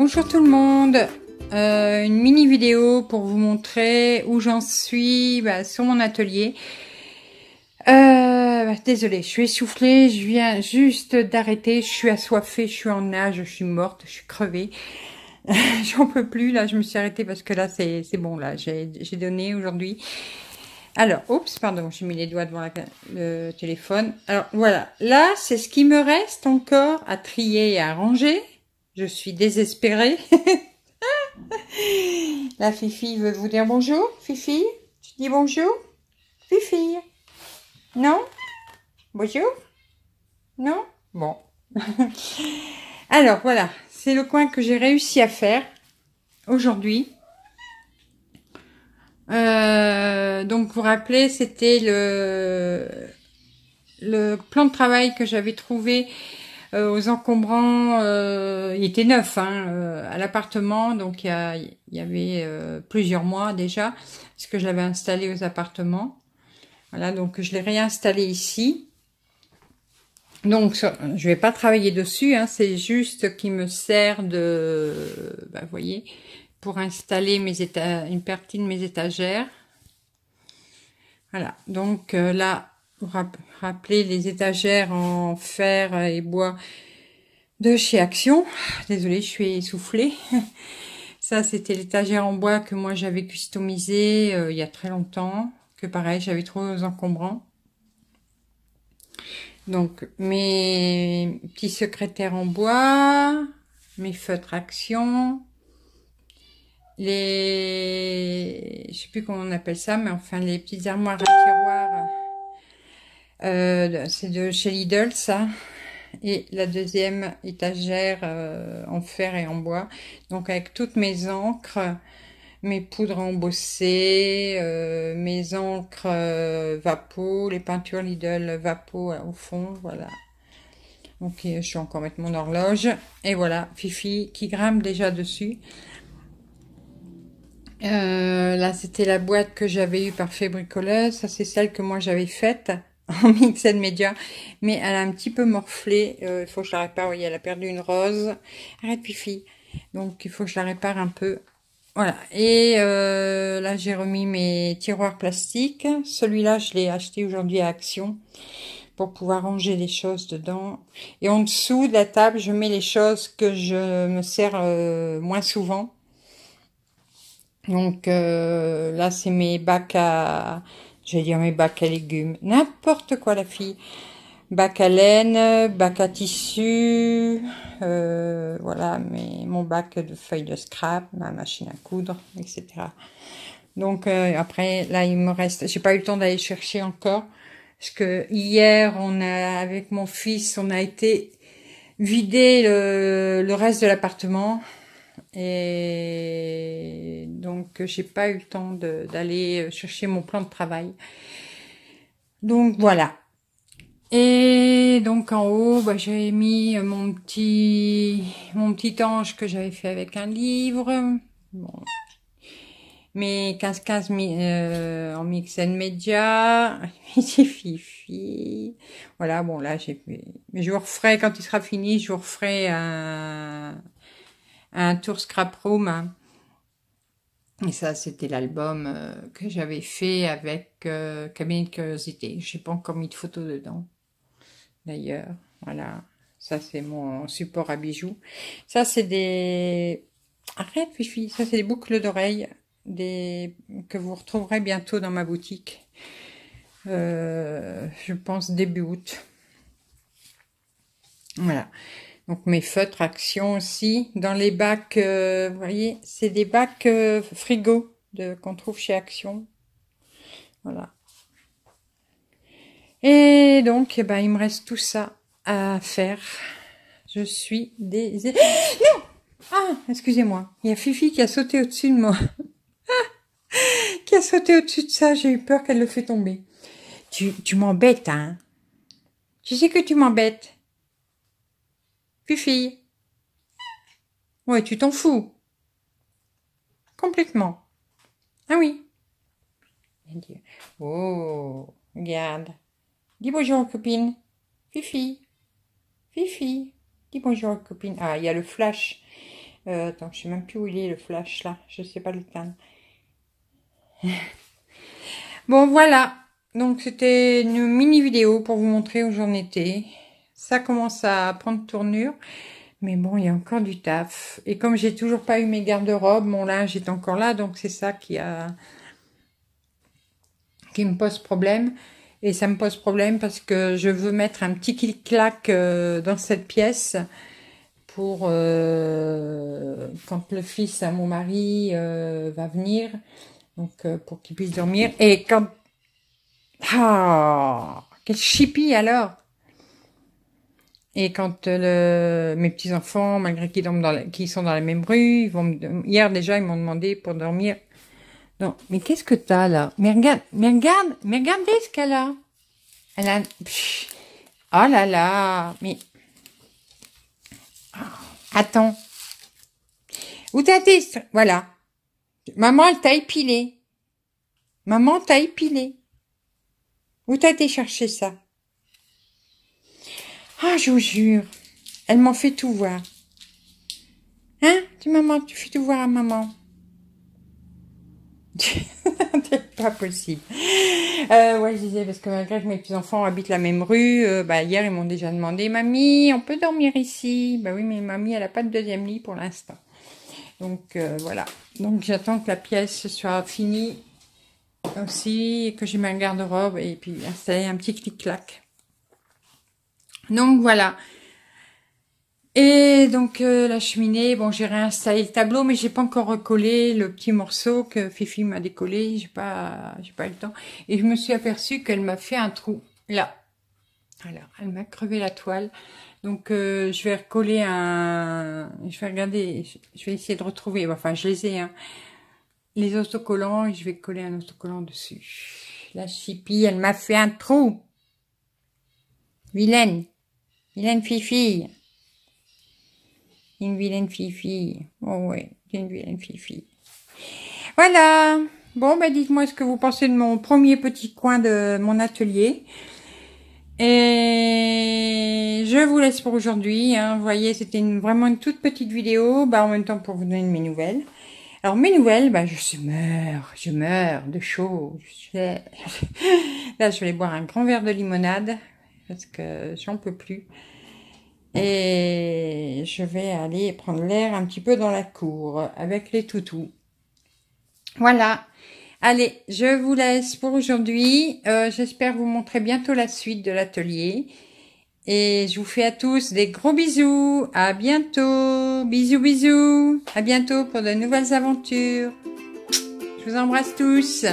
Bonjour tout le monde euh, Une mini vidéo pour vous montrer où j'en suis bah, sur mon atelier. Euh, bah, désolée, je suis essoufflée, je viens juste d'arrêter, je suis assoiffée, je suis en nage, je suis morte, je suis crevée. J'en peux plus, là je me suis arrêtée parce que là c'est bon, là j'ai donné aujourd'hui. Alors, oups, pardon, j'ai mis les doigts devant le téléphone. Alors, voilà. Là, c'est ce qui me reste encore à trier et à ranger. Je suis désespérée. La Fifi veut vous dire bonjour. Fifi, tu dis bonjour Fifi Non Bonjour Non Bon. Alors, voilà. C'est le coin que j'ai réussi à faire aujourd'hui. Euh, donc, vous vous rappelez, c'était le, le plan de travail que j'avais trouvé euh, aux encombrants, euh, il était neuf hein, euh, à l'appartement, donc il y, il y avait plusieurs mois déjà, parce que je l'avais installé aux appartements. Voilà, donc je l'ai réinstallé ici. Donc, je vais pas travailler dessus, hein, c'est juste qui me sert de, bah, voyez, pour installer mes une partie de mes étagères. Voilà, donc là, Rappeler les étagères en fer et bois de chez Action. Désolée, je suis essoufflée. Ça, c'était l'étagère en bois que moi, j'avais customisée euh, il y a très longtemps. Que pareil, j'avais trop encombrant. Donc, mes petits secrétaires en bois, mes feutres action, les... je sais plus comment on appelle ça, mais enfin, les petites armoires à tiroirs euh, c'est de chez Lidl, ça. Et la deuxième étagère euh, en fer et en bois. Donc avec toutes mes encres, mes poudres embossées, euh, mes encres Vapo, les peintures Lidl Vapo au fond, voilà. Ok je suis encore mettre mon horloge. Et voilà, Fifi qui grimpe déjà dessus. là, c'était la boîte que j'avais eue par Fébricoleuse Ça, c'est celle que moi j'avais faite. en mixed media, mais elle a un petit peu morflé, euh, il faut que je la répare, oui, elle a perdu une rose, arrête Pifi, donc il faut que je la répare un peu, voilà, et euh, là j'ai remis mes tiroirs plastiques, celui-là je l'ai acheté aujourd'hui à Action, pour pouvoir ranger les choses dedans, et en dessous de la table je mets les choses que je me sers euh, moins souvent, donc là c'est mes bacs à J'allais dire mes bacs à légumes. N'importe quoi, la fille. Bac à laine, bac à tissu, euh, voilà, mon bac de feuilles de scrap, ma machine à coudre, etc. Donc euh, après, là, il me reste... J'ai pas eu le temps d'aller chercher encore. Parce que hier, on a, avec mon fils, on a été vider le reste de l'appartement. Et donc, j'ai pas eu le temps d'aller chercher mon plan de travail. Donc voilà. Et donc en haut, bah, j'avais mis mon petit mon petit ange que j'avais fait avec un livre. Bon. Mes 15-15 euh, en mix and media. fifi. Voilà, bon là j'ai mais je vous referai quand il sera fini, je vous referai un, un tour scrap room. Et ça, c'était l'album euh, que j'avais fait avec euh, camille de Curiosité. j'ai pas encore mis de photos dedans, d'ailleurs. Voilà, ça c'est mon support à bijoux. Ça, c'est des... Arrête, Fifi, ça c'est des boucles d'oreilles des... que vous retrouverez bientôt dans ma boutique. Euh, je pense début août. Voilà. Donc mes feutres action aussi. Dans les bacs, euh, vous voyez, c'est des bacs euh, frigo qu'on trouve chez Action. Voilà. Et donc, eh ben, il me reste tout ça à faire. Je suis des... Non Ah, excusez-moi. Il y a Fifi qui a sauté au-dessus de moi. qui a sauté au-dessus de ça. J'ai eu peur qu'elle le fait tomber. Tu, tu m'embêtes, hein. Tu sais que tu m'embêtes. Fifi, Ouais, tu t'en fous. Complètement. Ah oui. Oh, regarde. Dis bonjour, copine. Fifi. Fifi. Dis bonjour, copine. Ah, il y a le flash. Euh, attends, je sais même plus où il est, le flash, là. Je sais pas l'éteindre. bon, voilà. Donc, c'était une mini vidéo pour vous montrer où j'en étais. Ça commence à prendre tournure. Mais bon, il y a encore du taf. Et comme j'ai toujours pas eu mes garde-robes, mon linge est encore là, donc c'est ça qui a qui me pose problème. Et ça me pose problème parce que je veux mettre un petit clic-clac euh, dans cette pièce pour euh, quand le fils à mon mari euh, va venir, donc pour qu'il puisse dormir. Et quand... Ah Quel chippie alors et quand euh, le, mes petits-enfants, malgré qu'ils dorment sont dans la même rue, ils vont hier déjà, ils m'ont demandé pour dormir. Non, mais qu'est-ce que t'as là Mais regarde, mais regarde, mais regardez ce qu'elle a. Elle a... oh là là, mais... Oh, attends. Où t'as été Voilà. Maman, elle t'a épilé. Maman, t'a épilé. Où t'as été chercher ça ah, je vous jure, elle m'en fait tout voir. Hein, tu maman, tu fais tout voir à maman. C'est pas possible. Euh, ouais, je disais, parce que malgré que mes petits-enfants habitent la même rue, euh, bah, hier, ils m'ont déjà demandé, « Mamie, on peut dormir ici ?» Bah oui, mais mamie, elle n'a pas de deuxième lit pour l'instant. Donc, euh, voilà. Donc, j'attends que la pièce soit finie aussi, que j'ai ma garde-robe, et puis installer un petit clic-clac. Donc voilà. Et donc euh, la cheminée, bon j'ai réinstallé le tableau mais j'ai pas encore recollé le petit morceau que Fifi m'a décollé, j'ai pas j'ai pas eu le temps et je me suis aperçue qu'elle m'a fait un trou là. Alors, elle m'a crevé la toile. Donc euh, je vais recoller un je vais regarder, je vais essayer de retrouver enfin je les ai hein. les autocollants et je vais coller un autocollant dessus. La chipie, elle m'a fait un trou. Vilaine. Vilaine fille-fille. Une vilaine fille-fille. Oh ouais, une vilaine fille Voilà. Bon, ben dites-moi ce que vous pensez de mon premier petit coin de mon atelier. Et je vous laisse pour aujourd'hui. Hein. Vous voyez, c'était une, vraiment une toute petite vidéo. Bah, en même temps, pour vous donner mes nouvelles. Alors, mes nouvelles, bah, je meurs, je meurs de chaud. Là, je vais boire un grand verre de limonade parce que j'en peux plus. Et je vais aller prendre l'air un petit peu dans la cour avec les toutous. Voilà. Allez, je vous laisse pour aujourd'hui. Euh, j'espère vous montrer bientôt la suite de l'atelier. Et je vous fais à tous des gros bisous. À bientôt. Bisous, bisous. À bientôt pour de nouvelles aventures. Je vous embrasse tous.